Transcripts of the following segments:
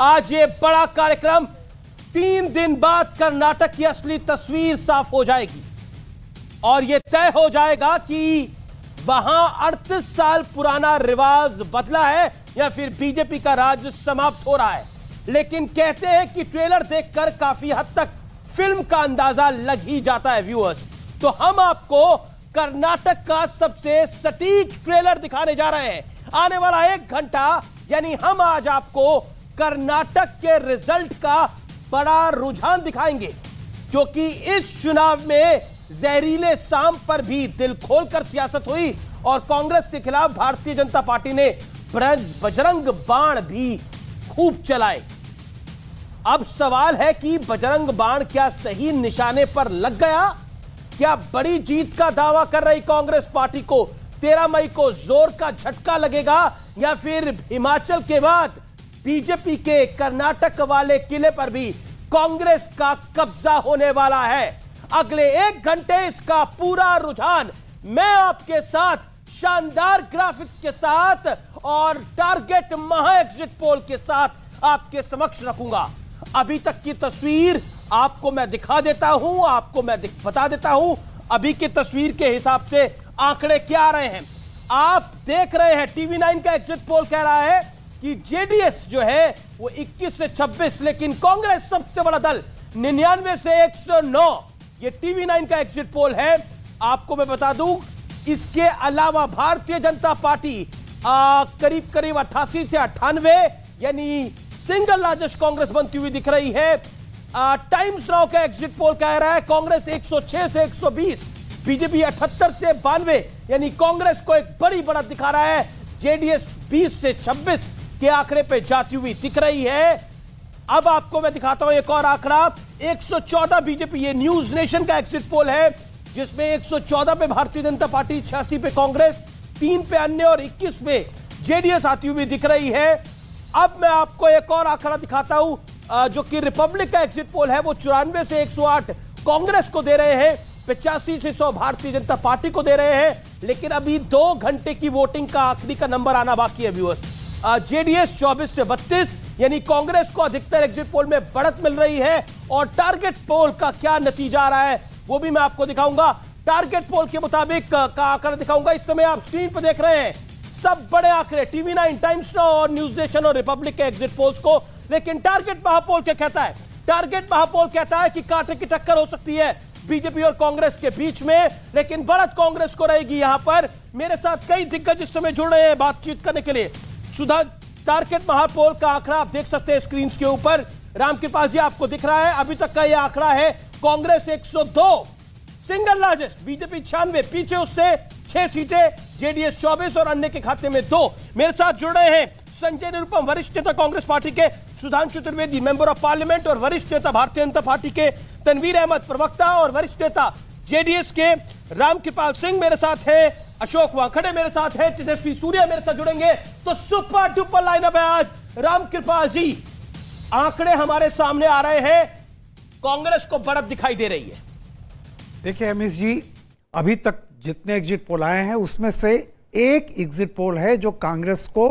आज ये बड़ा कार्यक्रम तीन दिन बाद कर्नाटक की असली तस्वीर साफ हो जाएगी और यह तय हो जाएगा कि वहां अड़तीस साल पुराना रिवाज बदला है या फिर बीजेपी का राज समाप्त हो रहा है लेकिन कहते हैं कि ट्रेलर देखकर काफी हद तक फिल्म का अंदाजा लग ही जाता है व्यूअर्स तो हम आपको कर्नाटक का सबसे सटीक ट्रेलर दिखाने जा रहे हैं आने वाला एक घंटा यानी हम आज आपको कर्नाटक के रिजल्ट का बड़ा रुझान दिखाएंगे क्योंकि इस चुनाव में जहरीले सांप पर भी दिल खोलकर सियासत हुई और कांग्रेस के खिलाफ भारतीय जनता पार्टी ने बजरंग बाण भी खूब चलाए अब सवाल है कि बजरंग बाण क्या सही निशाने पर लग गया क्या बड़ी जीत का दावा कर रही कांग्रेस पार्टी को तेरह मई को जोर का झटका लगेगा या फिर हिमाचल के बाद बीजेपी के कर्नाटक वाले किले पर भी कांग्रेस का कब्जा होने वाला है अगले एक घंटे इसका पूरा रुझान मैं आपके साथ शानदार ग्राफिक्स के साथ और टारगेट महा एग्जिट पोल के साथ आपके समक्ष रखूंगा अभी तक की तस्वीर आपको मैं दिखा देता हूं आपको मैं बता देता हूं अभी की तस्वीर के हिसाब से आंकड़े क्या आ रहे हैं आप देख रहे हैं टीवी नाइन का एग्जिट पोल कह रहा है कि जेडीएस जो है वो 21 से 26 लेकिन कांग्रेस सबसे बड़ा दल निन्यानवे से 109 ये टीवी नाइन का एग्जिट पोल है आपको मैं बता दूं इसके अलावा भारतीय जनता पार्टी आ, करीब करीब अट्ठासी से अट्ठानवे यानी सिंगल लार्जेस्ट कांग्रेस बनती हुई दिख रही है टाइम्स नाउ का एग्जिट पोल कह रहा है कांग्रेस 106 से 120 बीजेपी अठहत्तर से बानवे यानी कांग्रेस को एक बड़ी बढ़त दिखा रहा है जेडीएस 20 से 26 के आंकड़े पे जाती हुई दिख रही है अब आपको मैं दिखाता हूं एक और आंकड़ा 114 बीजेपी ये न्यूज नेशन का एग्जिट पोल है जिसमें 114 पे भारतीय जनता पार्टी छियासी पे कांग्रेस तीन पे अन्य और 21 पे जेडीएस आती हुई दिख रही है अब मैं आपको एक और आंकड़ा दिखाता हूं जो कि रिपब्लिक का एग्जिट पोल है वो चौरानवे से 108 कांग्रेस को दे रहे हैं पिचासी से सौ भारतीय जनता पार्टी को दे रहे हैं लेकिन अभी दो घंटे की वोटिंग का आखिरी का नंबर आना बाकी है व्यूअर्स जेडीएस 24 से 32 यानी कांग्रेस को अधिकतर एग्जिट पोल में बढ़त मिल रही है और टारगेट पोल का क्या नतीजा आ रहा है वो भी मैं आपको दिखाऊंगा टारगेट पोल के मुताबिक का आंकड़ा दिखाऊंगा इस समय आप स्क्रीन पर देख रहे हैं सब बड़े आंकड़े टीवी नाइन टाइम्स नो और न्यूज नेशन और रिपब्लिक के एग्जिट पोल्स को लेकिन टारगेट महापोल क्या कहता है टारगेट महापोल कहता है कि कांटे की टक्कर हो सकती है बीजेपी और कांग्रेस के बीच में लेकिन बढ़त कांग्रेस को रहेगी यहां पर मेरे साथ कई दिग्गज इस समय जुड़ रहे हैं बातचीत करने के लिए सुधा टारगेट महापौल का आंकड़ा आप देख सकते हैं स्क्रीन के ऊपर रामकृपाल जी आपको दिख रहा है अभी तक का यह आंकड़ा है कांग्रेस 102 सिंगल लार्जेस्ट बीजेपी छियानवे पीछे उससे छह सीटें जेडीएस चौबीस और अन्य के खाते में दो मेरे साथ जुड़े हैं संजय निरुपम वरिष्ठ नेता कांग्रेस पार्टी के Sudhanshu Trivedi member of parliament और वरिष्ठ नेता भारतीय जनता पार्टी के तनवीर अहमद प्रवक्ता और वरिष्ठ नेता जेडीएस के रामकृपाल सिंह मेरे साथ हैं अशोक वाखड़े मेरे साथ है तेजस्वी सूर्य मेरे साथ जुड़ेंगे तो सुपर डुपर लाइनअप है आज राम कृपाल जी आंकड़े हमारे सामने आ रहे हैं कांग्रेस को बढ़त दिखाई दे रही है देखिए अमित जी अभी तक जितने एग्जिट पोल आए हैं उसमें से एक एग्जिट पोल है जो कांग्रेस को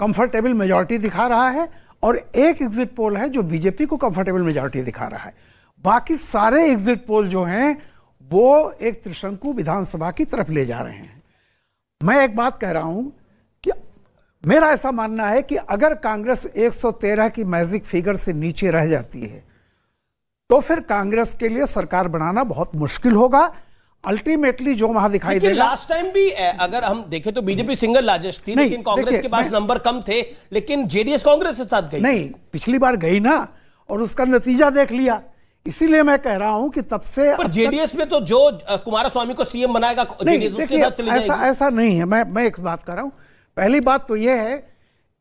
कंफर्टेबल मेजोरिटी दिखा रहा है और एक एग्जिट पोल है जो बीजेपी को कंफर्टेबल मेजोरिटी दिखा रहा है बाकी सारे एग्जिट पोल जो हैं वो एक त्रिशंकु विधानसभा की तरफ ले जा रहे हैं मैं एक बात कह रहा हूं कि मेरा ऐसा मानना है कि अगर कांग्रेस 113 की मैजिक फिगर से नीचे रह जाती है तो फिर कांग्रेस के लिए सरकार बनाना बहुत मुश्किल होगा अल्टीमेटली जो वहां दिखाई देगा लास्ट टाइम भी अगर हम देखें तो बीजेपी सिंगल लार्जेस्ट थी लेकिन कांग्रेस के पास नंबर कम थे लेकिन जेडीएस कांग्रेस के साथ गई नहीं पिछली बार गई ना और उसका नतीजा देख लिया इसीलिए मैं कह रहा हूं कि तब से पर जेडीएस में तो जो कुमार स्वामी को सीएम बनाएगा नहीं, उसके ऐसा ऐसा नहीं है मैं मैं एक बात कर रहा हूं पहली बात तो यह है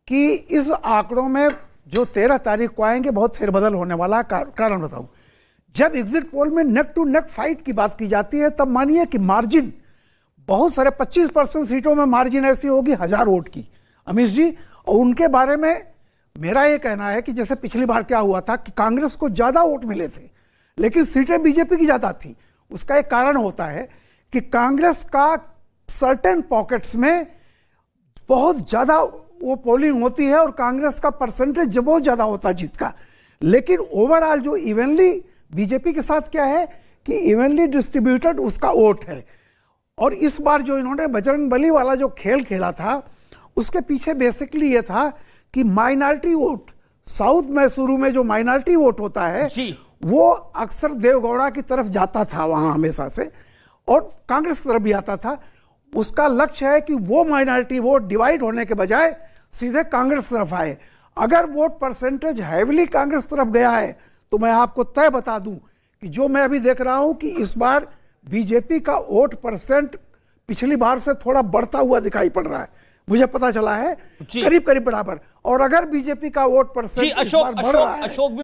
कि इस आंकड़ों में जो तेरह तारीख को आएंगे बहुत फेरबदल होने वाला कारण बताऊं जब एग्जिट पोल में नेक टू नेक फाइट की बात की जाती है तब मानिए कि मार्जिन बहुत सारे 25 परसेंट सीटों में मार्जिन ऐसी होगी हजार वोट की अमीश जी और उनके बारे में मेरा ये कहना है कि जैसे पिछली बार क्या हुआ था कि कांग्रेस को ज़्यादा वोट मिले थे लेकिन सीटें बीजेपी की ज़्यादा थी उसका एक कारण होता है कि कांग्रेस का सर्टेन पॉकेट्स में बहुत ज़्यादा वो पोलिंग होती है और कांग्रेस का परसेंटेज बहुत ज़्यादा होता है जीत का लेकिन ओवरऑल जो इवनली बीजेपी के साथ क्या है कि इवनली डिस्ट्रीब्यूटेड उसका वोट है और इस बार जो इन्होंने बजरंग बली वाला जो खेल खेला था उसके पीछे बेसिकली ये था कि माइनॉरिटी वोट साउथ मैसूरू में जो माइनॉरिटी वोट होता है जी। वो अक्सर देवगौड़ा की तरफ जाता था वहां हमेशा से और कांग्रेस की तरफ भी आता था उसका लक्ष्य है कि वो माइनॉरिटी वोट डिवाइड होने के बजाय सीधे कांग्रेस तरफ आए अगर वोट परसेंटेज हैविली कांग्रेस तरफ गया है तो मैं आपको तय बता दूं कि जो मैं अभी देख रहा हूं कि इस बार बीजेपी का वोट परसेंट पिछली बार से थोड़ा बढ़ता हुआ दिखाई पड़ रहा है मुझे पता चला है करीब करीब बराबर और अगर बीजेपी का वोट परसेंट अशोक अशोक अशोक